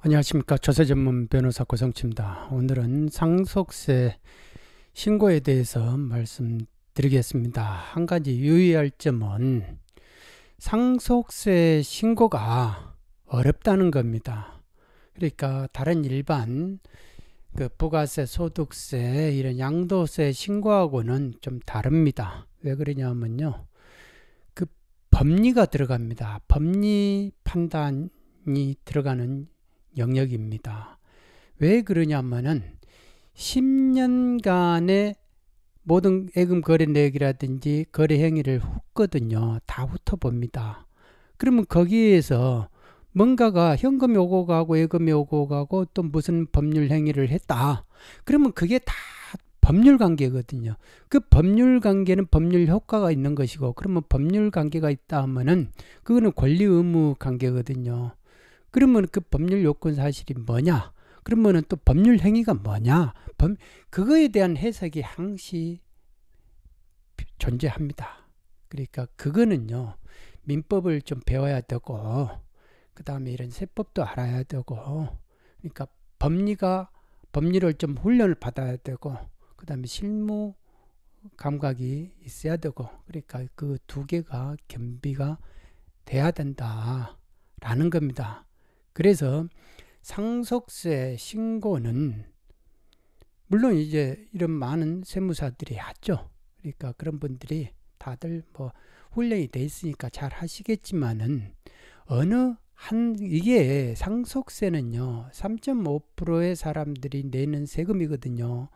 안녕하십니까 조세 전문 변호사 고성치입니다. 오늘은 상속세 신고에 대해서 말씀드리겠습니다. 한 가지 유의할 점은 상속세 신고가 어렵다는 겁니다. 그러니까 다른 일반 그 부가세, 소득세 이런 양도세 신고하고는 좀 다릅니다. 왜 그러냐면요. 그 법리가 들어갑니다. 법리 판단이 들어가는 영역입니다. 왜 그러냐면은 10년간의 모든 예금 거래 내역이라든지 거래 행위를 훑거든요. 다 훑어봅니다. 그러면 거기에서 뭔가가 현금이 오고 가고 예금이 오고 가고 또 무슨 법률 행위를 했다. 그러면 그게 다 법률 관계거든요. 그 법률 관계는 법률 효과가 있는 것이고 그러면 법률 관계가 있다 하면은 그거는 권리 의무 관계거든요. 그러면 그 법률 요건 사실이 뭐냐? 그러면은 또 법률 행위가 뭐냐? 범, 그거에 대한 해석이 항시 존재합니다. 그러니까 그거는요, 민법을 좀 배워야 되고, 그 다음에 이런 세법도 알아야 되고, 그러니까 법리가, 법리를 좀 훈련을 받아야 되고, 그 다음에 실무 감각이 있어야 되고, 그러니까 그 두 개가 겸비가 돼야 된다라는 겁니다. 그래서 상속세 신고는 물론 이제 이런 많은 세무사들이 하죠. 그러니까 그런 분들이 다들 뭐 훈련이 돼 있으니까 잘 하시겠지만은 어느 한 이게 상속세는요 3.5%의 사람들이 내는 세금이거든요.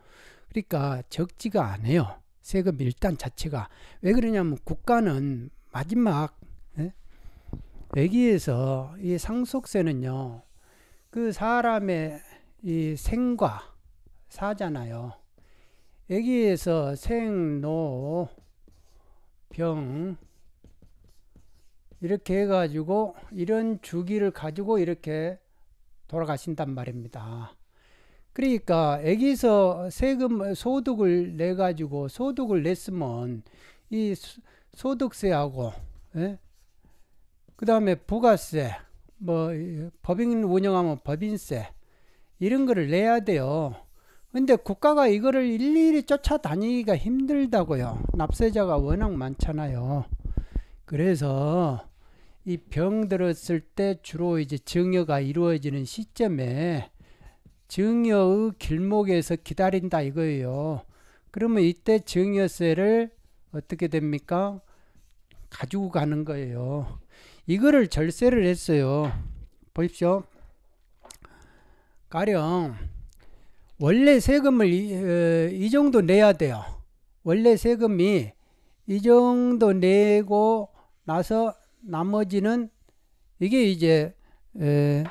그러니까 적지가 않아요. 세금 일단 자체가 왜 그러냐면 국가는 마지막 여기에서 이 상속세는요, 그 사람의 이 생과 사잖아요. 여기에서 생, 노, 병, 이렇게 해가지고 이런 주기를 가지고 이렇게 돌아가신단 말입니다. 그러니까 여기서 세금 소득을 내 가지고 소득을 냈으면 이 소득세하고 예? 그 다음에 부가세, 뭐 법인 운영하면 법인세 이런 거를 내야 돼요. 근데 국가가 이거를 일일이 쫓아다니기가 힘들다고요. 납세자가 워낙 많잖아요. 그래서 이 병 들었을 때 주로 이제 증여가 이루어지는 시점에 증여의 길목에서 기다린다 이거예요. 그러면 이때 증여세를 어떻게 됩니까? 가지고 가는 거예요. 이거를 절세를 했어요. 보십시오. 가령 원래 세금을 이, 어, 이, 정도 내야 돼요. 원래 세금이 이 정도 내고 나서 나머지는 이게 이제 에,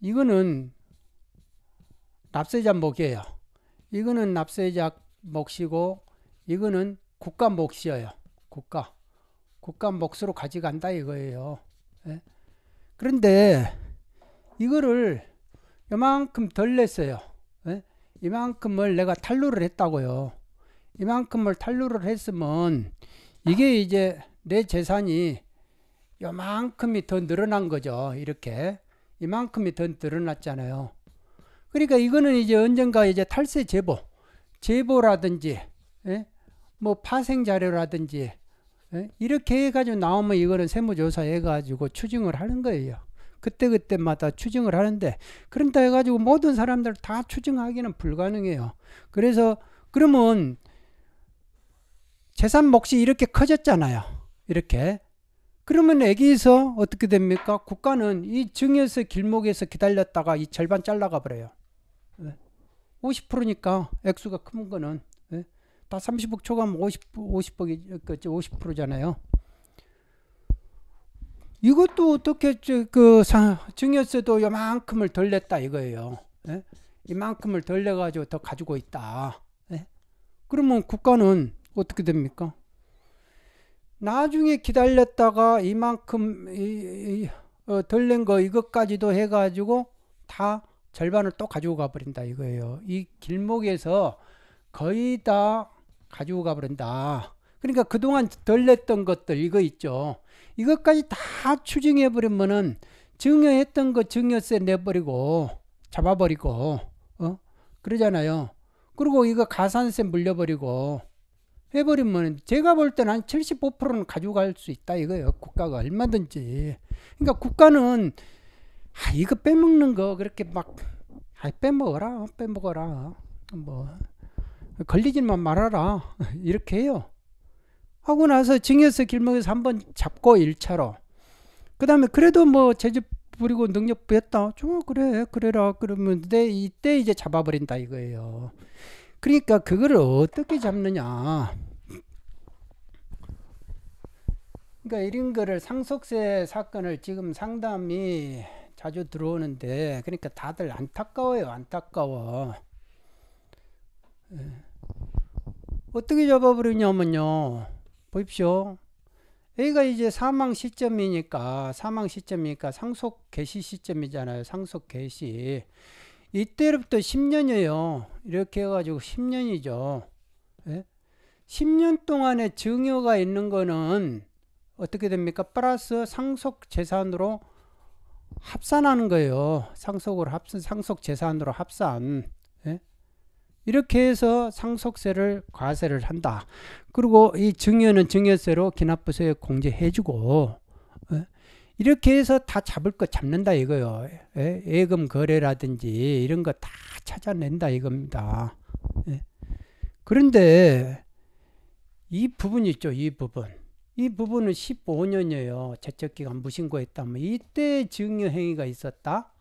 이거는 납세자 목이에요. 이거는 납세자 몫이고 이거는 국가 몫이에요. 국가. 국가 몫으로 가져간다 이거예요. 예? 그런데 이거를 이만큼 덜 냈어요. 예? 이만큼을 내가 탈루를 했다고요. 이만큼을 탈루를 했으면 이게 이제 내 재산이 이만큼이 더 늘어난 거죠. 이렇게 이만큼이 더 늘어났잖아요. 그러니까 이거는 이제 언젠가 이제 탈세 제보, 제보라든지, 예? 뭐 파생 자료라든지 예? 이렇게 해가지고 나오면 이거는 세무조사 해가지고 추징을 하는 거예요. 그때그때마다 추징을 하는데 그런다 해가지고 모든 사람들 다 추징하기는 불가능해요. 그래서 그러면 재산 몫이 이렇게 커졌잖아요. 이렇게. 그러면 애기에서 어떻게 됩니까? 국가는 이 증여세 길목에서 기다렸다가 이 절반 잘라가 버려요. 50%니까 예? 액수가 큰 거는 다 30억 초과하면 50, 50억이, 50%잖아요. 이것도 어떻게 그 증여세도 요만큼을 덜 냈다 이거예요. 예? 이만큼을 덜 내가지고 더 가지고 있다. 예? 그러면 국가는 어떻게 됩니까? 나중에 기다렸다가 이만큼 어, 덜낸 거 이것까지도 해가지고 다 절반을 또 가지고 가버린다 이거예요. 이 길목에서 거의 다 가지고 가버린다. 그러니까 그동안 덜 냈던 것들 이거 있죠. 이것까지 다 추징해 버리면은 증여했던 거 증여세 내버리고 잡아버리고 어 그러잖아요. 그리고 이거 가산세 물려버리고 해버리면 제가 볼 때는 한 75%는 가져갈 수 있다 이거예요. 국가가 얼마든지. 그러니까 국가는 아 이거 빼먹는 거 그렇게 막아 빼먹어라 빼먹어라 뭐 걸리지만 말아라 이렇게 해요 하고 나서 증여서 길목에서 한번 잡고 1차로 그 다음에 그래도 뭐 재주 부리고 능력 부였다 좀 그래 그래라 그러면 내 이때 이제 잡아버린다 이거예요 그러니까 그거를 어떻게 잡느냐 그러니까 이런 거를 상속세 사건을 지금 상담이 자주 들어오는데 그러니까 다들 안타까워요 안타까워 예. 어떻게 잡아버리냐면요. 보십시오. 여가 이제 사망 시점이니까 사망 시점이니까 상속 개시 시점이잖아요. 상속 개시. 이때부터 10년이에요. 이렇게 해가지고 10년이죠. 예? 10년 동안에 증여가 있는 거는 어떻게 됩니까? 플러스 상속 재산으로 합산하는 거예요. 상속을 합산, 상속 재산으로 합산. 이렇게 해서 상속세를 과세를 한다. 그리고 이 증여는 증여세로 기납부세에 공제해주고 예? 이렇게 해서 다 잡을 거 잡는다 이거요. 예, 금 거래라든지 이런 거 다 찾아낸다 이겁니다. 예? 그런데 이 부분 있죠. 이 부분. 이 부분은 15년이에요. 제척기간 무신고했다면 뭐 이때 증여 행위가 있었다.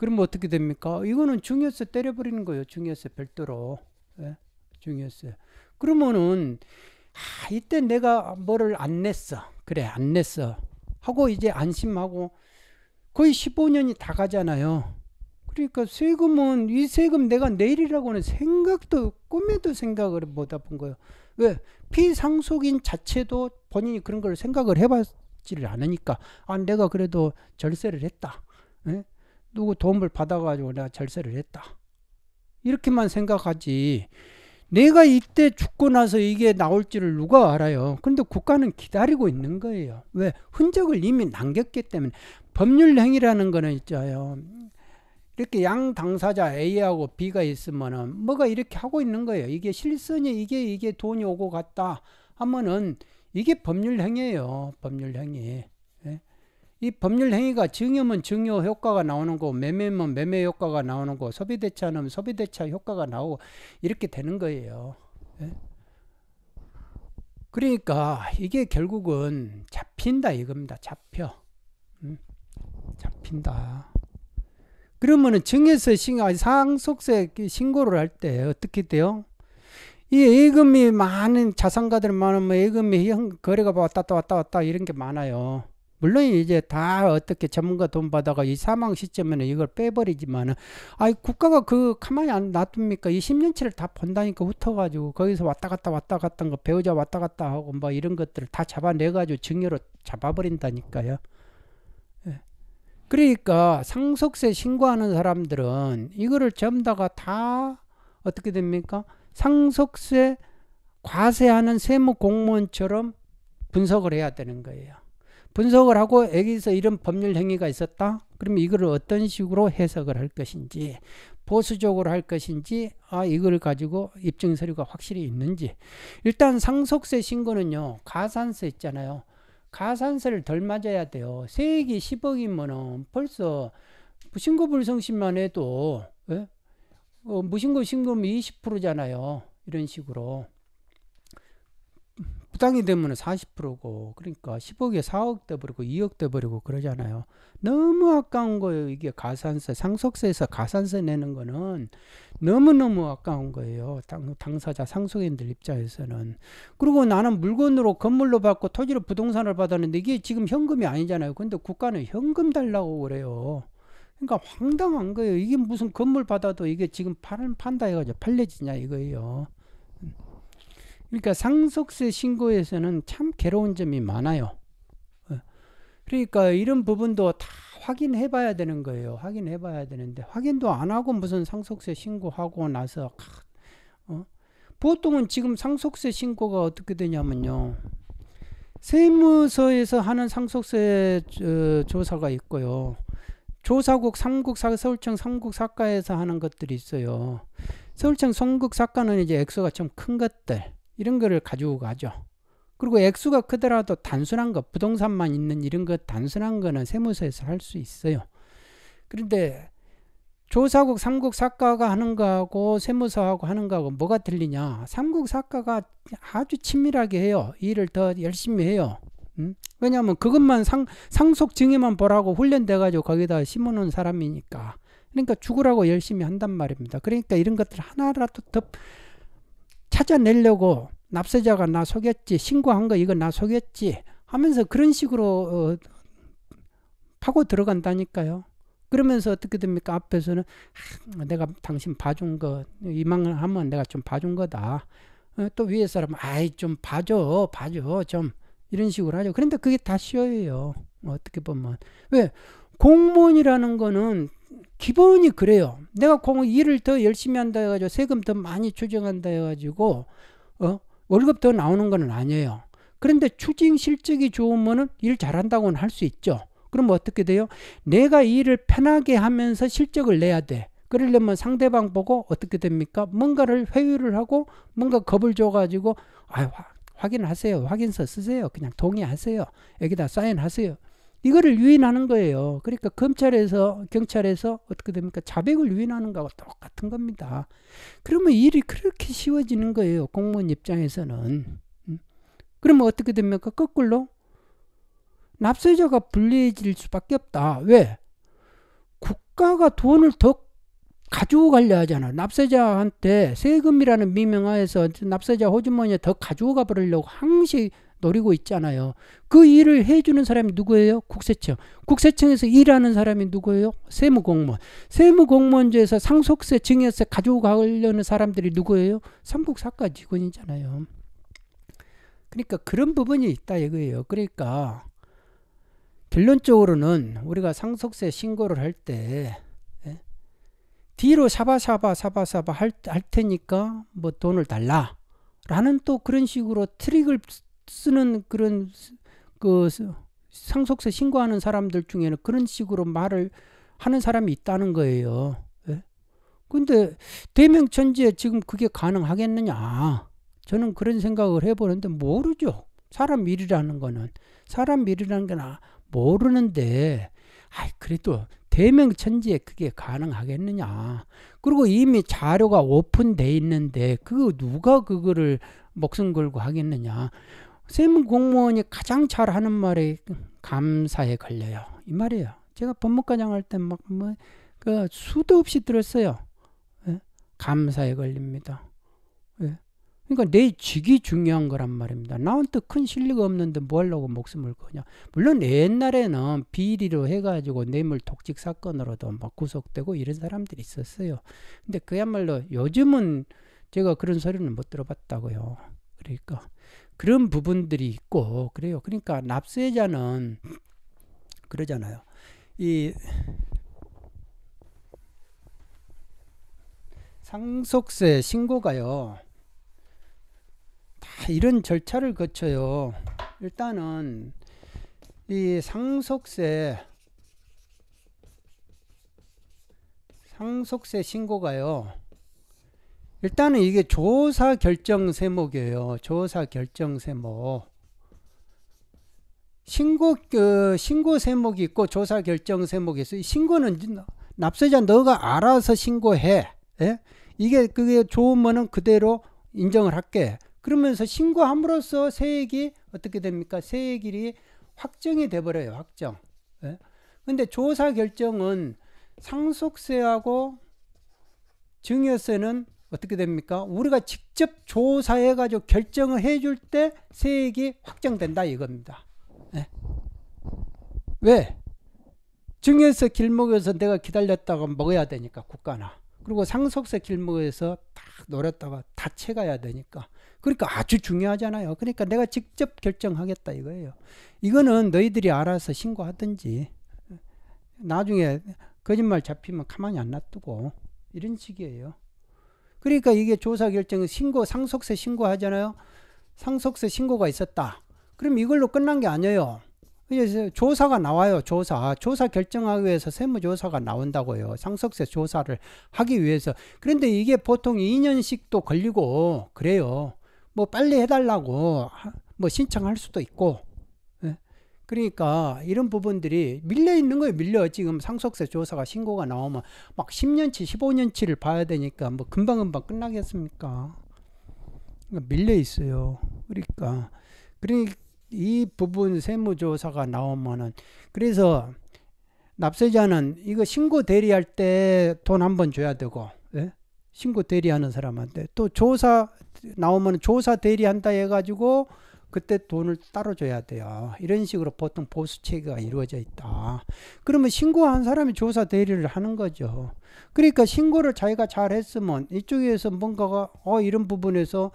그러면 어떻게 됩니까? 이거는 중요세 때려버리는 거예요. 중요세 별도로. 예? 중요세. 그러면은, 아, 이때 내가 뭐를 안 냈어. 그래, 안 냈어. 하고 이제 안심하고 거의 15년이 다 가잖아요. 그러니까 세금은 이 세금 내가 내일이라고는 생각도 꿈에도 생각을 못 해본 거예요. 왜 피상속인 자체도 본인이 그런 걸 생각을 해봤지를 않으니까 아 내가 그래도 절세를 했다. 예? 누구 도움을 받아가지고 내가 절세를 했다. 이렇게만 생각하지. 내가 이때 죽고 나서 이게 나올 줄을 누가 알아요. 그런데 국가는 기다리고 있는 거예요. 왜? 흔적을 이미 남겼기 때문에. 법률행위라는 거는 있잖아요. 이렇게 양 당사자 A하고 B가 있으면은 뭐가 이렇게 하고 있는 거예요. 이게 실선이 이게 이게 돈이 오고 갔다 하면은 이게 법률 행위예요. 법률 행위. 이 법률 행위가 증여면 증여 효과가 나오는 거, 매매면 매매 효과가 나오는 거, 소비 대차는 소비 대차 효과가 나오고 이렇게 되는 거예요. 예? 그러니까 이게 결국은 잡힌다 이겁니다. 잡혀. 음? 잡힌다. 그러면은 증여세 신고, 상속세 그 신고를 할 때 어떻게 돼요? 이 예금이 많은 자산가들 많으면 예금이 거래가 왔다 왔다 왔다 왔다 이런 게 많아요. 물론 이제 다 어떻게 전문가 돈 받아가 이 사망 시점에는 이걸 빼버리지만은 아이 국가가 그 가만히 안 놔둡니까? 이 십년치를다 본다니까 훑어가지고 거기서 왔다 갔다 왔다 갔다 거 배우자 왔다 갔다 하고 뭐 이런 것들을 다 잡아내가지고 증여로 잡아버린다니까요. 예. 그러니까 상속세 신고하는 사람들은 이거를 전부 다가 다 어떻게 됩니까? 상속세 과세하는 세무 공무원처럼 분석을 해야 되는 거예요. 분석을 하고 여기서 이런 법률 행위가 있었다. 그러면 이를 어떤 식으로 해석을 할 것인지 보수적으로 할 것인지 아 이걸 가지고 입증 서류가 확실히 있는지 일단 상속세 신고는요 가산세 있잖아요 가산세를 덜 맞아야 돼요 세액이 10억이면은 벌써 무 신고 불성실만 해도 예? 어, 무신고 신고면 20%잖아요 이런 식으로 적당히 되면 40%고 그러니까 10억에 4억 돼버리고 2억 돼버리고 그러잖아요. 너무 아까운 거예요. 이게 가산세 상속세에서 가산세 내는 거는 너무너무 아까운 거예요. 당, 당사자 상속인들 입장에서는. 그리고 나는 물건으로 건물로 받고 토지로 부동산을 받았는데 이게 지금 현금이 아니잖아요. 근데 국가는 현금 달라고 그래요. 그러니까 황당한 거예요. 이게 무슨 건물 받아도 이게 지금 팔, 판다 해가지고 팔려지냐 이거예요. 그러니까 상속세 신고에서는 참 괴로운 점이 많아요. 어. 그러니까 이런 부분도 다 확인해 봐야 되는 거예요. 확인해 봐야 되는데 확인도 안 하고 무슨 상속세 신고하고 나서 어? 보통은 지금 상속세 신고가 어떻게 되냐면요. 세무서에서 하는 상속세 조사가 있고요. 조사국 삼국사 서울청 삼국사과에서 하는 것들이 있어요. 서울청 삼국사과는 이제 액수가 좀 큰 것들. 이런 거를 가지고 가죠. 그리고 액수가 크더라도 단순한 것, 부동산만 있는 이런 것 단순한 거는 세무서에서 할 수 있어요. 그런데 조사국, 삼국 사과가 하는 거하고 세무서하고 하는 거하고 뭐가 틀리냐? 삼국 사과가 아주 치밀하게 해요. 일을 더 열심히 해요. 음? 왜냐하면 그것만 상, 상속 증여만 보라고 훈련돼가지고 거기다 심어놓은 사람이니까. 그러니까 죽으라고 열심히 한단 말입니다. 그러니까 이런 것들 하나라도 더 찾아내려고 납세자가 나 속였지 신고한 거 이거 나 속였지 하면서 그런 식으로 어, 파고 들어간다니까요. 그러면서 어떻게 됩니까? 앞에서는 아, 내가 당신 봐준 거 이만을 하면 내가 좀 봐준 거다. 어, 또 위에 사람 아이 좀 봐줘 봐줘 좀 이런 식으로 하죠. 그런데 그게 다 쉬어요. 어떻게 보면 왜 공무원이라는 거는 기본이 그래요. 내가 공 일을 더 열심히 한다 해가지고 세금 더 많이 추정한다 해가지고 어 월급 더 나오는 건 아니에요. 그런데 추징 실적이 좋으면은 일 잘한다고는 할 수 있죠. 그럼 어떻게 돼요? 내가 일을 편하게 하면서 실적을 내야 돼. 그러려면 상대방 보고 어떻게 됩니까? 뭔가를 회유를 하고 뭔가 겁을 줘가지고 아 확인하세요. 확인서 쓰세요. 그냥 동의하세요. 여기다 사인하세요. 이거를 유인하는 거예요. 그러니까 검찰에서 경찰에서 어떻게 됩니까? 자백을 유인하는 거하고 똑같은 겁니다. 그러면 일이 그렇게 쉬워지는 거예요. 공무원 입장에서는. 음? 그러면 어떻게 됩니까? 거꾸로 납세자가 불리해질 수밖에 없다. 왜? 국가가 돈을 더 가지고 가려 하잖아. 납세자한테 세금이라는 미명하에서 납세자 호주머니에 더 가지고 가버리려고 항시 노리고 있잖아요. 그 일을 해주는 사람이 누구예요? 국세청. 국세청에서 일하는 사람이 누구예요? 세무공무원. 세무공무원제에서 상속세, 증여세 가져가려는 사람들이 누구예요? 삼국사과 직원이잖아요. 그러니까 그런 부분이 있다 이거예요. 그러니까 결론적으로는 우리가 상속세 신고를 할때 예? 뒤로 샤바샤바 샤바샤바 할, 할 테니까 뭐 돈을 달라 라는 또 그런 식으로 트릭을 쓰는 그런 그 상속세 신고하는 사람들 중에는 그런 식으로 말을 하는 사람이 있다는 거예요. 예? 근데 대명천지에 지금 그게 가능하겠느냐? 저는 그런 생각을 해보는데 모르죠. 사람 일이라는 거는 사람 일이라는 건 아, 모르는데 아 그래도 대명천지에 그게 가능하겠느냐. 그리고 이미 자료가 오픈돼 있는데 그거 누가 그거를 목숨 걸고 하겠느냐. 세무 공무원이 가장 잘하는 말이 감사에 걸려요. 이 말이에요. 제가 법무과장 할 때 막 뭐 그 수도 없이 들었어요. 예? 감사에 걸립니다. 예? 그러니까 내 직이 중요한 거란 말입니다. 나한테 큰 실리가 없는데 뭐 하려고 목숨을 거냐. 물론 옛날에는 비리로 해가지고 뇌물 독직 사건으로도 막 구속되고 이런 사람들이 있었어요. 근데 그야말로 요즘은 제가 그런 소리는 못 들어봤다고요. 그러니까 그런 부분들이 있고 그래요. 그러니까 납세자는 그러잖아요. 이 상속세 신고가요. 다 이런 절차를 거쳐요. 일단은 이 상속세 상속세 신고가요. 일단은 이게 조사 결정 세목이에요. 조사 결정 세목. 신고 그 신고 세목이 있고 조사 결정 세목이 있어요. 신고는 납세자 너가 알아서 신고해. 예? 이게 그게 좋으면은 그대로 인정을 할게. 그러면서 신고함으로써 세액이 어떻게 됩니까? 세액이 확정이 돼 버려요. 확정. 예? 근데 조사 결정은 상속세하고 증여세는 어떻게 됩니까? 우리가 직접 조사해 가지고 결정을 해줄 때 세액이 확정된다 이겁니다. 네. 왜? 증여세 길목에서 내가 기다렸다가 먹어야 되니까 국가나 그리고 상속세 길목에서 딱 노렸다가 다 채가야 되니까 그러니까 아주 중요하잖아요. 그러니까 내가 직접 결정하겠다 이거예요. 이거는 너희들이 알아서 신고하든지 나중에 거짓말 잡히면 가만히 안 놔두고 이런 식이에요. 그러니까 이게 조사 결정은 신고 상속세 신고하잖아요. 상속세 신고가 있었다. 그럼 이걸로 끝난 게 아니에요. 이제 조사가 나와요. 조사. 조사 결정하기 위해서 세무조사가 나온다고요. 상속세 조사를 하기 위해서. 그런데 이게 보통 2년씩도 걸리고 그래요. 뭐 빨리 해달라고 뭐 신청할 수도 있고 그러니까 이런 부분들이 밀려 있는 거예요. 밀려 지금 상속세 조사가 신고가 나오면 막 10년치, 15년치를 봐야 되니까 뭐 금방금방 끝나겠습니까? 그러니까 밀려 있어요. 그러니까 그러니 까이 부분 세무조사가 나오면은 그래서 납세자는 이거 신고 대리할 때 돈 한번 줘야 되고 예? 신고 대리하는 사람한테 또 조사 나오면 조사 대리한다 해가지고 그때 돈을 따로 줘야 돼요. 이런 식으로 보통 보수 체계가 이루어져 있다. 그러면 신고한 사람이 조사 대리를 하는 거죠. 그러니까 신고를 자기가 잘 했으면 이쪽에서 뭔가가 어 이런 부분에서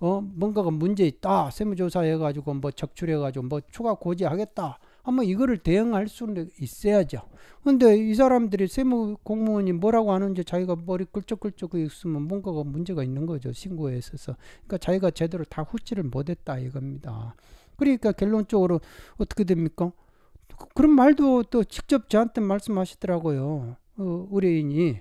어 뭔가가 문제 있다. 세무조사 해가지고 뭐 적출해가지고 뭐 추가 고지하겠다. 아마 이거를 대응할 수는 있어야죠. 근데 이 사람들이 세무 공무원이 뭐라고 하는지 자기가 머리 끌적끌적 있으면 뭔가가 문제가 있는 거죠. 신고에 있어서. 그러니까 자기가 제대로 다후지를 못했다 이겁니다. 그러니까 결론적으로 어떻게 됩니까? 그, 그런 말도 또 직접 저한테 말씀하시더라고요. 어, 의뢰인이.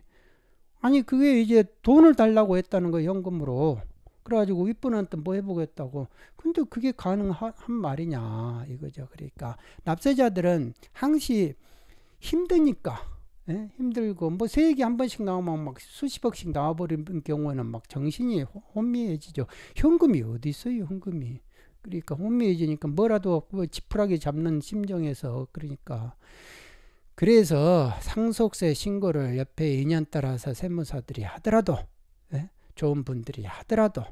아니, 그게 이제 돈을 달라고 했다는 거, 현금으로. 그래가지고 윗분한테 뭐 해보겠다고. 근데 그게 가능한 말이냐 이거죠. 그러니까 납세자들은 항시 힘드니까 예? 힘들고 뭐 세액이 한 번씩 나오면 막 수십억씩 나와버리는 경우에는 막 정신이 혼미해지죠. 현금이 어디 있어요, 현금이? 그러니까 혼미해지니까 뭐라도 뭐 지푸라기 잡는 심정에서 그러니까 그래서 상속세 신고를 옆에 인연 따라서 세무사들이 하더라도 예? 좋은 분들이 하더라도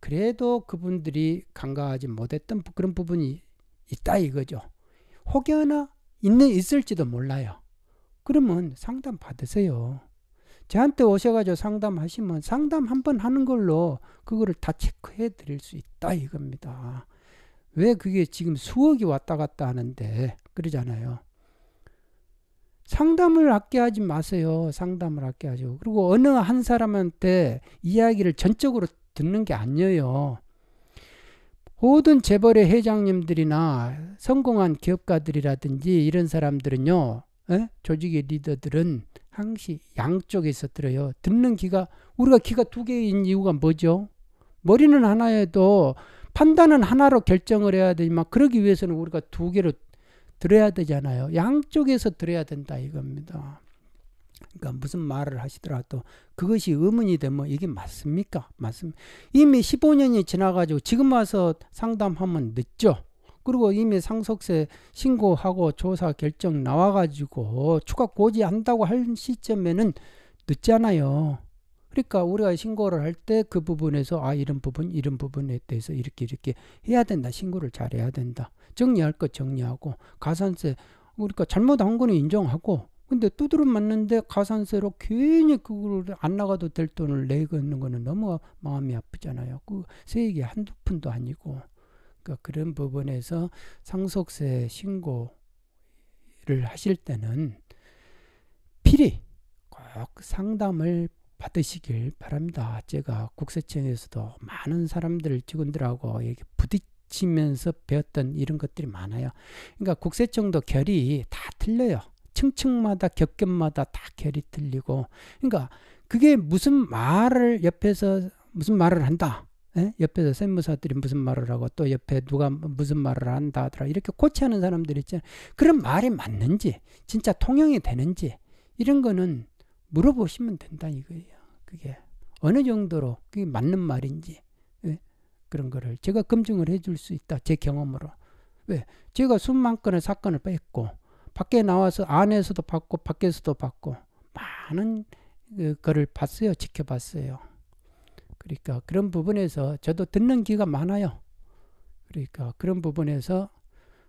그래도 그분들이 간과하지 못했던 그런 부분이 있다 이거죠. 혹여나 있는 있을지도 몰라요. 그러면 상담 받으세요. 저한테 오셔가지고 상담하시면 상담 한 번 하는 걸로 그거를 다 체크해 드릴 수 있다 이겁니다. 왜 그게 지금 수억이 왔다 갔다 하는데 그러잖아요. 상담을 아껴하지 마세요. 상담을 아껴하죠. 그리고 어느 한 사람한테 이야기를 전적으로 듣는 게 아니에요. 모든 재벌의 회장님들이나 성공한 기업가들이라든지 이런 사람들은요, 에? 조직의 리더들은 항시 양쪽에서 들어요. 듣는 귀가, 우리가 귀가 두 개인 이유가 뭐죠? 머리는 하나에도 판단은 하나로 결정을 해야 되지만 그러기 위해서는 우리가 두 개로 들어야 되잖아요. 양쪽에서 들어야 된다 이겁니다. 그러니까 무슨 말을 하시더라도 그것이 의문이 되면 이게 맞습니까? 맞습니다. 이미 15년이 지나가지고 지금 와서 상담하면 늦죠. 그리고 이미 상속세 신고하고 조사 결정 나와가지고 추가 고지한다고 할 시점에는 늦잖아요. 그러니까 우리가 신고를 할 때 그 부분에서 아 이런 부분 이런 부분에 대해서 이렇게 이렇게 해야 된다. 신고를 잘해야 된다. 정리할 것 정리하고 가산세 그러니까 잘못한 거는 인정하고 근데 두드려 맞는데 가산세로 괜히 그걸 안 나가도 될 돈을 내는 거는 너무 마음이 아프잖아요. 그 세액이 한두 푼도 아니고. 그러니까 그런 부분에서 상속세 신고를 하실 때는 필히 꼭 상담을 받으시길 바랍니다. 제가 국세청에서도 많은 사람들 직원들하고 이렇게 부딪히면서 배웠던 이런 것들이 많아요. 그러니까 국세청도 결이 다 틀려요. 층층마다 겹겹마다 다 결이 틀리고 그러니까 그게 무슨 말을 옆에서 무슨 말을 한다 예? 옆에서 세무사들이 무슨 말을 하고 또 옆에 누가 무슨 말을 한다 하더라 이렇게 코치하는 사람들 있잖아요 그런 말이 맞는지 진짜 통용이 되는지 이런 거는 물어보시면 된다 이거예요 그게 어느 정도로 그게 맞는 말인지 예? 그런 거를 제가 검증을 해줄 수 있다 제 경험으로 왜 제가 수만 건의 사건을 뺐고 밖에 나와서 안에서도 받고 밖에서도 받고 많은 그 거를 봤어요. 지켜봤어요. 그러니까 그런 부분에서 저도 듣는 기가 많아요. 그러니까 그런 부분에서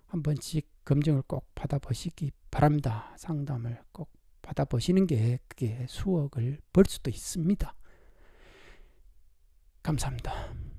한 번씩 검증을 꼭 받아보시기 바랍니다. 상담을 꼭 받아보시는 게 그게 수억을 벌 수도 있습니다. 감사합니다.